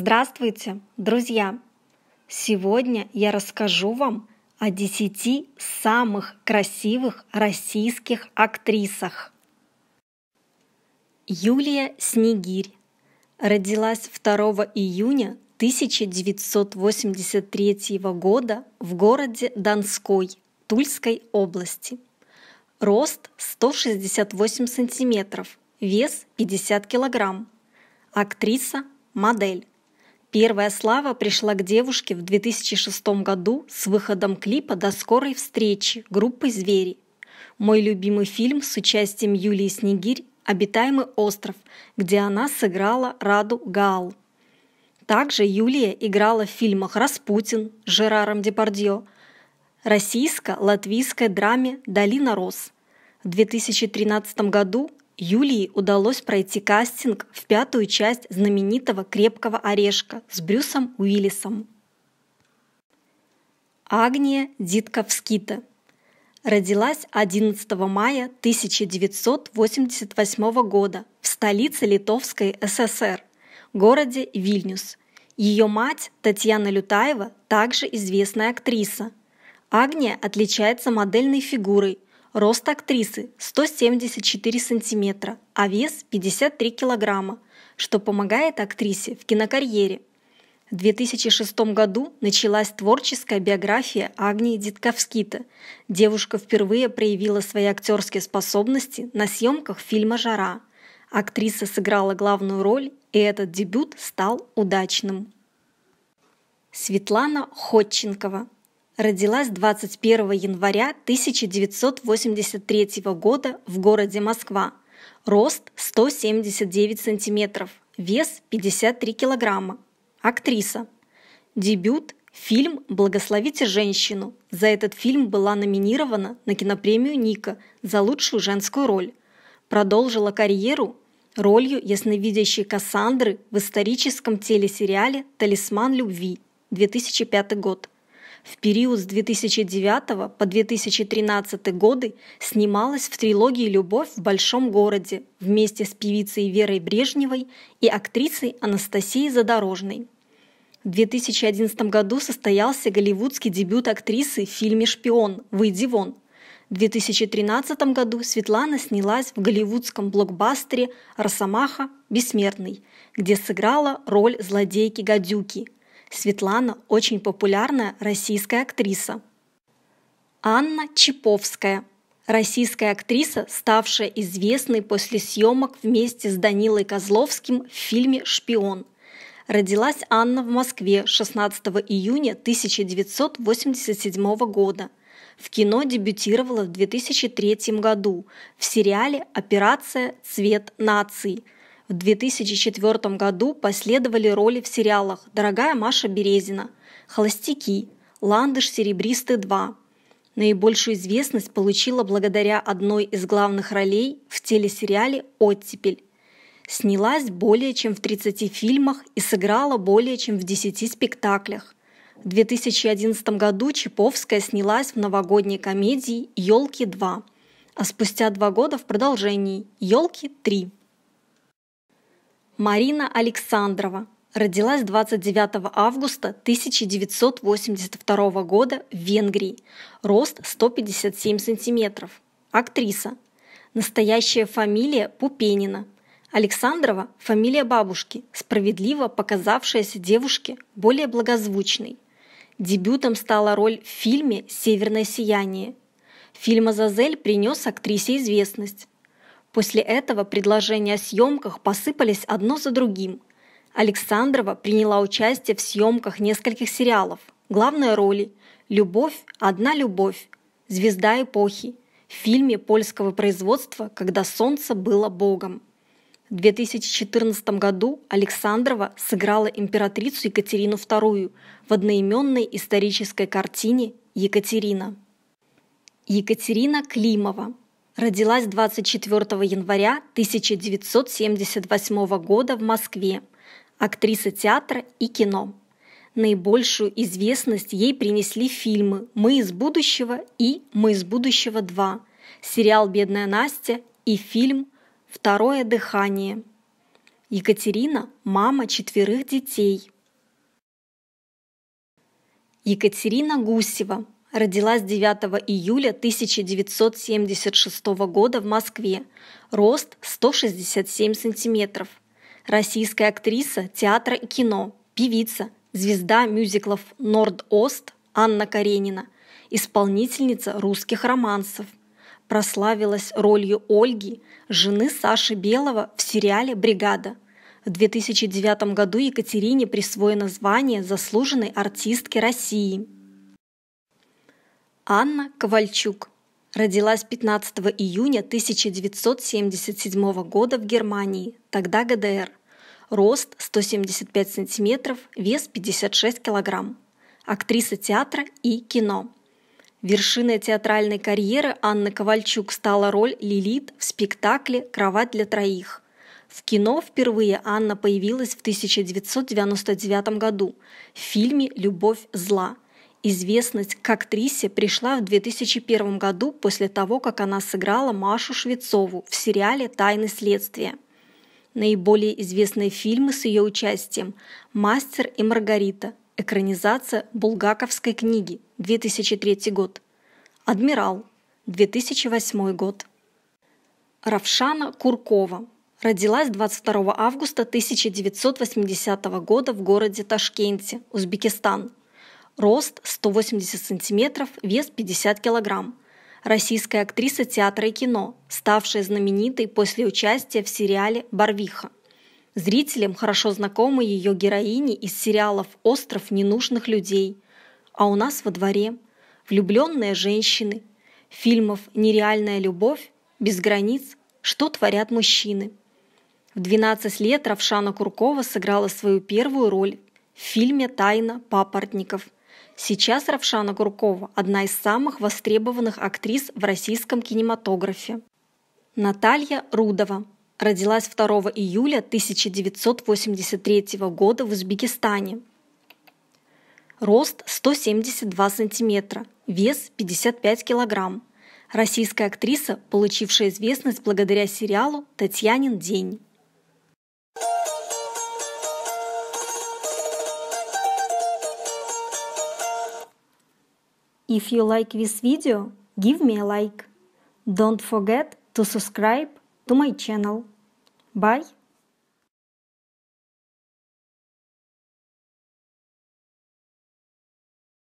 Здравствуйте, друзья! Сегодня я расскажу вам о десяти самых красивых российских актрисах. Юлия Снегирь родилась 2 июня 1983 года в городе Донской Тульской области. Рост 168 сантиметров, вес 50 килограмм. Актриса, модель. Первая слава пришла к девушке в 2006 году с выходом клипа «До скорой встречи» группы «Звери». Мой любимый фильм с участием Юлии Снегирь «Обитаемый остров», где она сыграла Раду Гал. Также Юлия играла в фильмах «Распутин» с Жераром Депардье, российско-латвийской драме «Долина роз». В 2013 году Юлии удалось пройти кастинг в пятую часть знаменитого «Крепкого орешка» с Брюсом Уиллисом. Агния Дитковскита родилась 11 мая 1988 года в столице Литовской ССР, городе Вильнюс. Ее мать Татьяна Лютаева также известная актриса. Агния отличается модельной фигурой, Рост актрисы 174 сантиметра, а вес 53 килограмма, что помогает актрисе в кинокарьере. В 2006 году началась творческая биография Агнии Дитковскита. Девушка впервые проявила свои актерские способности на съемках фильма «Жара». Актриса сыграла главную роль, и этот дебют стал удачным. Светлана Ходченкова родилась 21 января 1983 года в городе Москва. Рост 179 сантиметров, вес 53 килограмма. Актриса. Дебют – фильм «Благословите женщину». За этот фильм была номинирована на кинопремию «Ника» за лучшую женскую роль. Продолжила карьеру ролью ясновидящей Кассандры в историческом телесериале «Талисман любви» 2005 год – в период с 2009 по 2013 годы снималась в трилогии «Любовь в большом городе» вместе с певицей Верой Брежневой и актрисой Анастасией Задорожной. В 2011 году состоялся голливудский дебют актрисы в фильме «Шпион. Выйди вон». В 2013 году Светлана снялась в голливудском блокбастере «Росомаха. Бессмертный», где сыграла роль злодейки Гадюки – Светлана – очень популярная российская актриса. Анна Чиповская – российская актриса, ставшая известной после съемок вместе с Данилой Козловским в фильме «Шпион». Родилась Анна в Москве 16 июня 1987 года. В кино дебютировала в 2003 году в сериале «Операция «Цвет нации», в 2004 году последовали роли в сериалах «Дорогая Маша Березина», «Холостяки», «Ландыш серебристый 2». Наибольшую известность получила благодаря одной из главных ролей в телесериале «Оттепель». Снялась более чем в 30 фильмах и сыграла более чем в 10 спектаклях. В 2011 году Чеповская снялась в новогодней комедии «Елки 2», а спустя два года в продолжении «Елки 3». Марина Александрова. Родилась 29 августа 1982 года в Венгрии. Рост 157 сантиметров. Актриса. Настоящая фамилия Пупенина. Александрова – фамилия бабушки, справедливо показавшаяся девушке более благозвучной. Дебютом стала роль в фильме «Северное сияние». Фильм «Азазель» принес актрисе известность. После этого предложения о съемках посыпались одно за другим. Александрова приняла участие в съемках нескольких сериалов. Главные роли «Любовь. Одна любовь», «Звезда эпохи», в фильме польского производства «Когда солнце было богом». В 2014 году Александрова сыграла императрицу Екатерину II в одноименной исторической картине «Екатерина». Екатерина Климова – Родилась 24 января 1978 года в Москве. Актриса театра и кино. Наибольшую известность ей принесли фильмы «Мы из будущего» и «Мы из будущего 2», сериал «Бедная Настя» и фильм «Второе дыхание». Екатерина – мама четверых детей. Екатерина Гусева – Родилась 9 июля 1976 года в Москве. Рост 167 сантиметров. Российская актриса театра и кино, певица, звезда мюзиклов «Норд-Ост» Анна Каренина, исполнительница русских романсов. Прославилась ролью Ольги, жены Саши Белого в сериале «Бригада». В 2009 году Екатерине присвоено звание заслуженной артистки России. Анна Ковальчук. Родилась 15 июня 1977 года в Германии, тогда ГДР. Рост 175 см, вес 56 кг. Актриса театра и кино. Вершиной театральной карьеры Анны Ковальчук стала роль Лилит в спектакле «Кровать для троих». В кино впервые Анна появилась в 1999 году в фильме «Любовь зла», Известность к актрисе пришла в 2001 году после того, как она сыграла Машу Швецову в сериале «Тайны следствия». Наиболее известные фильмы с ее участием «Мастер и Маргарита», экранизация булгаковской книги, 2003 год, «Адмирал», 2008 год. Равшана Куркова родилась 22 августа 1980 года в городе Ташкенте, Узбекистан – Рост 180 сантиметров, вес 50 килограмм. Российская актриса театра и кино, ставшая знаменитой после участия в сериале «Барвиха». Зрителям хорошо знакомы ее героини из сериалов «Остров ненужных людей», «А у нас во дворе», «Влюбленные женщины», фильмов «Нереальная любовь», «Без границ», «Что творят мужчины». В 12 лет Равшана Куркова сыграла свою первую роль в фильме «Тайна папоротников» Сейчас Равшана Гуркова – одна из самых востребованных актрис в российском кинематографе. Наталья Рудова родилась 2 июля 1983 года в Узбекистане. Рост 172 сантиметра, вес 55 килограмм. Российская актриса, получившая известность благодаря сериалу «Татьянин день». If you like this video, give me a like. Don't forget to subscribe to my channel. Bye!